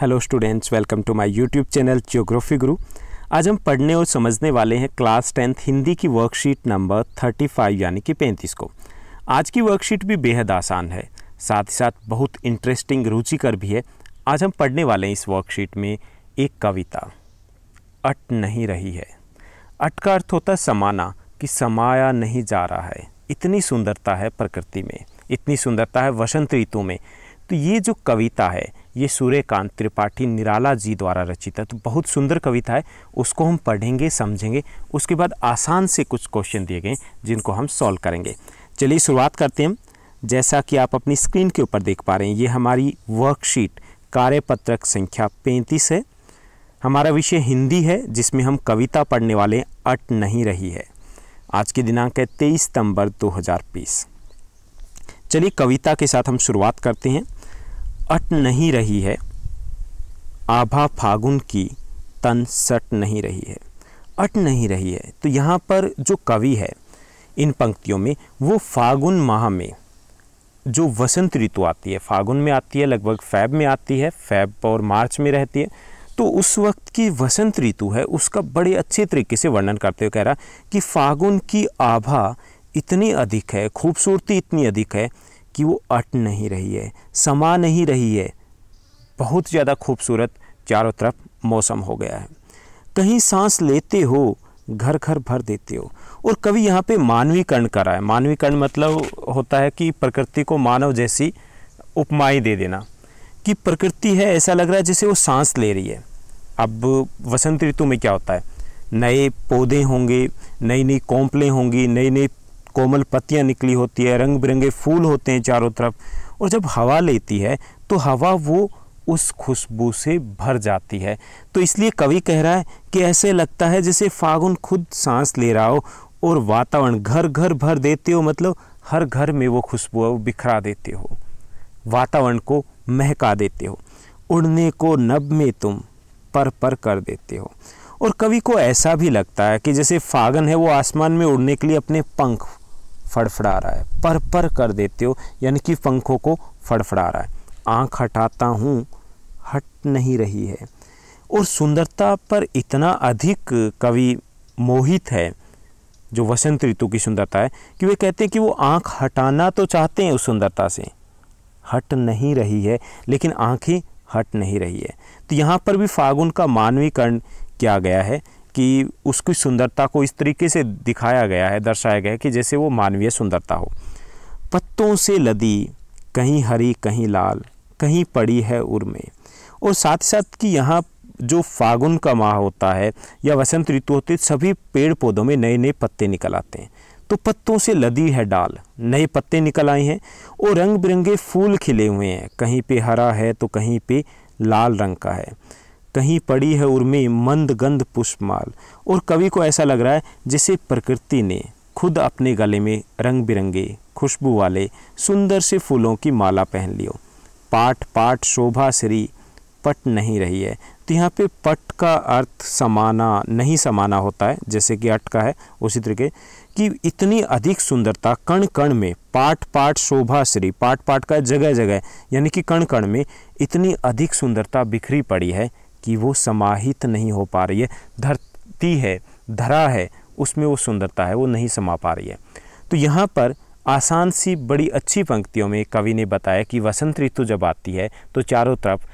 hello students welcome to my YouTube channel geography Guru आज हम पढ़ने और समझने वाले हैं क्लास टेंथ हिंदी की वर्कशीट नंबर थर्टी फाइव यानी कि पैंतीस को आज की वर्कशीट भी बेहद आसान है साथ ही साथ बहुत इंटरेस्टिंग रुचिकर भी है आज हम पढ़ने वाले हैं इस वर्कशीट में एक कविता अट नहीं रही है अट का अर्थ होता है समाना कि समाया नहीं जा रहा है इतनी सुंदरता है प्रकृति में इतनी सुंदरता है वसंत ऋतु में तो ये जो कविता है ये सूर्यकांत त्रिपाठी निराला जी द्वारा रचित है तो बहुत सुंदर कविता है उसको हम पढ़ेंगे समझेंगे उसके बाद आसान से कुछ क्वेश्चन दिए गए जिनको हम सॉल्व करेंगे चलिए शुरुआत करते हैं जैसा कि आप अपनी स्क्रीन के ऊपर देख पा रहे हैं ये हमारी वर्कशीट कार्यपत्रक संख्या पैंतीस है हमारा विषय हिंदी है जिसमें हम कविता पढ़ने वाले अट नहीं रही है आज की दिनांक है तेईस सितंबर 2020 चलिए कविता के साथ हम शुरुआत करते हैं अट नहीं रही है आभा फागुन की तन सट नहीं रही है अट नहीं रही है तो यहाँ पर जो कवि है इन पंक्तियों में वो फागुन माह में जो वसंत ऋतु आती है फागुन में आती है लगभग फैब में आती है फैब और मार्च में रहती है तो उस वक्त की वसंत ऋतु है उसका बड़े अच्छे तरीके से वर्णन करते हुए कह रहा कि फागुन की आभा इतनी अधिक है खूबसूरती इतनी अधिक है कि वो अट नहीं रही है समा नहीं रही है बहुत ज़्यादा खूबसूरत चारों तरफ मौसम हो गया है कहीं सांस लेते हो घर घर भर देते हो और कवि यहाँ पे मानवीकरण कर रहा है मानवीकरण मतलब होता है कि प्रकृति को मानव जैसी उपमाई दे देना कि प्रकृति है ऐसा लग रहा है जैसे वो सांस ले रही है अब वसंत ऋतु में क्या होता है नए पौधे होंगे नई नई कोंपलें होंगी नई नई कोमल पत्तियाँ निकली होती है रंग बिरंगे फूल होते हैं चारों तरफ और जब हवा लेती है तो हवा वो उस खुशबू से भर जाती है तो इसलिए कवि कह रहा है कि ऐसे लगता है जैसे फागुन खुद सांस ले रहा हो और वातावरण घर घर भर देते हो मतलब हर घर में वो खुशबू है बिखरा देते हो वातावरण को महका देते हो उड़ने को नब में तुम पर पर कर देते हो और कवि को ऐसा भी लगता है कि जैसे फागन है वो आसमान में उड़ने के लिए अपने पंख फड़फड़ा रहा है पर पर कर देते हो यानी कि पंखों को फड़फड़ा रहा है आँख हटाता हूँ हट नहीं रही है और सुंदरता पर इतना अधिक कवि मोहित है जो वसंत ऋतु की सुंदरता है कि वे कहते हैं कि वो आँख हटाना तो चाहते हैं उस सुंदरता से हट नहीं रही है लेकिन आँखें हट नहीं रही है तो यहाँ पर भी फागुन का मानवीकरण किया गया है कि उसकी सुंदरता को इस तरीके से दिखाया गया है दर्शाया गया है कि जैसे वो मानवीय सुंदरता हो पत्तों से लदी कहीं हरी कहीं लाल कहीं पड़ी है उर्मे और साथ ही साथ कि यहाँ जो फागुन का माह होता है या वसंत ऋतु होती है सभी पेड़ पौधों में नए नए पत्ते निकल आते हैं तो पत्तों से लदी है डाल नए पत्ते निकल आए हैं और रंग बिरंगे फूल खिले हुए हैं कहीं पे हरा है तो कहीं पे लाल रंग का है कहीं पड़ी है उर्मी मंद गंध पुष्पमाल और कवि को ऐसा लग रहा है जिसे प्रकृति ने खुद अपने गले में रंग बिरंगे खुशबू वाले सुंदर से फूलों की माला पहन लियो पाठ पाठ शोभा श्री पट नहीं रही है तो यहाँ पे पट का अर्थ समाना नहीं समाना होता है जैसे कि अट का है उसी तरीके कि इतनी अधिक सुंदरता कण कण में पाठ पाठ शोभा श्री पाठ पाठ का जगह जगह यानी कि कण कण में इतनी अधिक सुंदरता बिखरी पड़ी है कि वो समाहित नहीं हो पा रही है धरती है धरा है उसमें वो सुंदरता है वो नहीं समा पा रही है तो यहाँ पर आसान सी बड़ी अच्छी पंक्तियों में कवि ने बताया कि वसंत ऋतु जब आती है तो चारों तरफ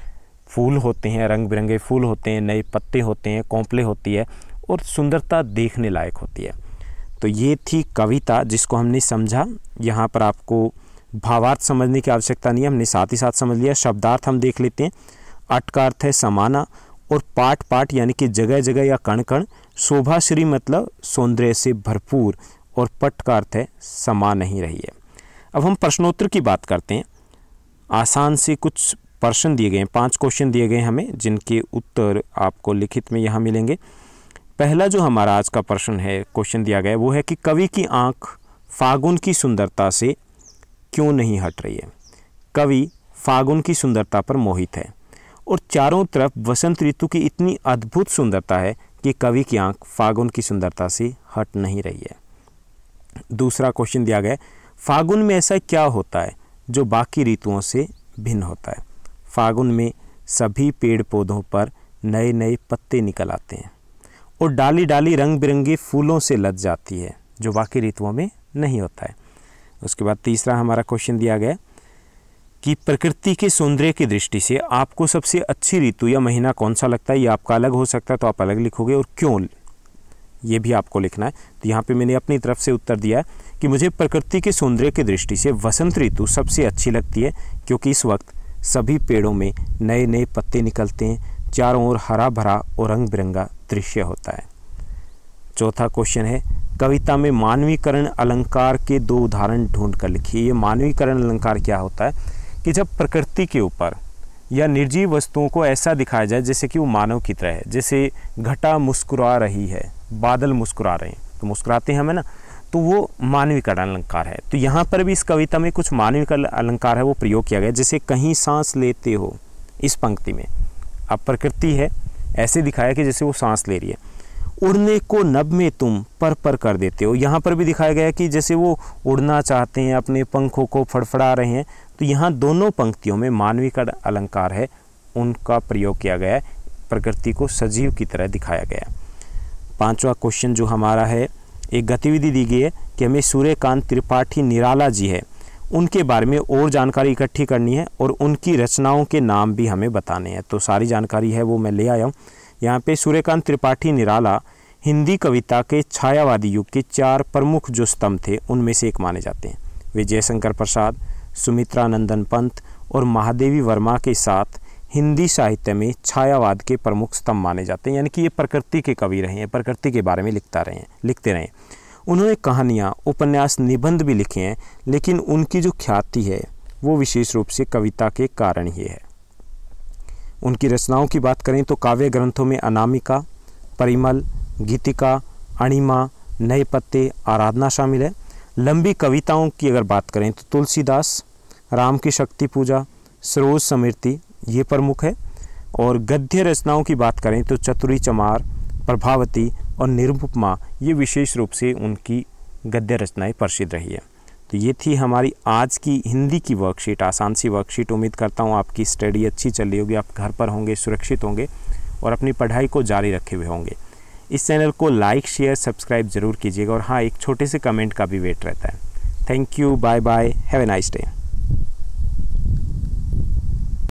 फूल होते हैं रंग बिरंगे फूल होते हैं नए पत्ते होते हैं कोंपले होती है और सुंदरता देखने लायक होती है तो ये थी कविता जिसको हमने समझा यहाँ पर आपको भावार्थ समझने की आवश्यकता नहीं है हमने साथ ही साथ समझ लिया शब्दार्थ हम देख लेते हैं अट का अर्थ है समाना और पाट पाट यानी कि जगह जगह या कण कण शोभाश्री मतलब सौंदर्य से भरपूर और पट का अर्थ है समा नहीं रही है अब हम प्रश्नोत्तर की बात करते हैं आसान से कुछ प्रश्न दिए गए हैं पाँच क्वेश्चन दिए गए हमें जिनके उत्तर आपको लिखित में यहाँ मिलेंगे पहला जो हमारा आज का प्रश्न है क्वेश्चन दिया गया वो है कि कवि की आँख फागुन की सुंदरता से क्यों नहीं हट रही है कवि फागुन की सुंदरता पर मोहित है और चारों तरफ वसंत ऋतु की इतनी अद्भुत सुंदरता है कि कवि की आंख फागुन की सुंदरता से हट नहीं रही है दूसरा क्वेश्चन दिया गया फागुन में ऐसा क्या होता है जो बाकी ऋतुओं से भिन्न होता है फागुन में सभी पेड़ पौधों पर नए नए पत्ते निकल आते हैं और डाली डाली रंग बिरंगे फूलों से लद जाती है जो बाकी ऋतुओं में नहीं होता है उसके बाद तीसरा हमारा क्वेश्चन दिया गया कि प्रकृति के सौंदर्य की दृष्टि से आपको सबसे अच्छी ऋतु या महीना कौन सा लगता है ये आपका अलग हो सकता है तो आप अलग लिखोगे और क्यों ये भी आपको लिखना है तो यहाँ पे मैंने अपनी तरफ से उत्तर दिया है कि मुझे प्रकृति के सौंदर्य की दृष्टि से वसंत ऋतु सबसे अच्छी लगती है क्योंकि इस वक्त सभी पेड़ों में नए नए पत्ते निकलते हैं चारों ओर हरा भरा और रंग बिरंगा दृश्य होता है चौथा क्वेश्चन है कविता में मानवीकरण अलंकार के दो उदाहरण ढूंढ कर लिखिए ये मानवीकरण अलंकार क्या होता है कि जब प्रकृति के ऊपर या निर्जीव वस्तुओं को ऐसा दिखाया जाए जैसे कि वो मानव की तरह है जैसे घटा मुस्कुरा रही है बादल मुस्कुरा रहे हैं तो मुस्कुराते हैं हमें ना तो वो मानवीय का अलंकार है तो यहाँ पर भी इस कविता में कुछ मानवीय का अलंकार है वो प्रयोग किया गया जैसे कहीं सांस लेते हो इस पंक्ति में अब प्रकृति है ऐसे दिखाया कि जैसे वो सांस ले रही है उड़ने को नब में तुम पर पर कर देते हो यहाँ पर भी दिखाया गया है कि जैसे वो उड़ना चाहते हैं अपने पंखों को फड़फड़ा रहे हैं तो यहाँ दोनों पंक्तियों में मानवी का अलंकार है उनका प्रयोग किया गया है प्रकृति को सजीव की तरह दिखाया गया पाँचवा क्वेश्चन जो हमारा है एक गतिविधि दी गई है कि हमें सूर्यकांत त्रिपाठी निराला जी है उनके बारे में और जानकारी इकट्ठी करनी है और उनकी रचनाओं के नाम भी हमें बताने हैं तो सारी जानकारी है वो मैं ले आया हूँ यहाँ पे सूर्यकांत त्रिपाठी निराला हिंदी कविता के छायावादी युग के चार प्रमुख जो स्तंभ थे उनमें से एक माने जाते हैं वे जयशंकर प्रसाद सुमित्रा नंदन पंत और महादेवी वर्मा के साथ हिंदी साहित्य में छायावाद के प्रमुख स्तंभ माने जाते हैं यानी कि ये प्रकृति के कवि रहे हैं प्रकृति के बारे में लिखता रहे हैं लिखते रहे उन्होंने कहानियाँ उपन्यास निबंध भी लिखे हैं लेकिन उनकी जो ख्याति है वो विशेष रूप से कविता के कारण ही है उनकी रचनाओं की बात करें तो काव्य ग्रंथों में अनामिका परिमल गीतिका अणिमा नए पत्ते आराधना शामिल है लंबी कविताओं की अगर बात करें तो तुलसीदास राम की शक्ति पूजा सरोज समृति ये प्रमुख है और गद्य रचनाओं की बात करें तो चतुरी चमार प्रभावती और निरुपमा ये विशेष रूप से उनकी गद्य रचनाएँ प्रसिद्ध रही है तो ये थी हमारी आज की हिंदी की वर्कशीट आसान सी वर्कशीट उम्मीद करता हूँ आपकी स्टडी अच्छी चल रही होगी आप घर पर होंगे सुरक्षित होंगे और अपनी पढ़ाई को जारी रखे हुए होंगे इस चैनल को लाइक शेयर सब्सक्राइब ज़रूर कीजिएगा और हाँ एक छोटे से कमेंट का भी वेट रहता है thank you bye bye have a nice day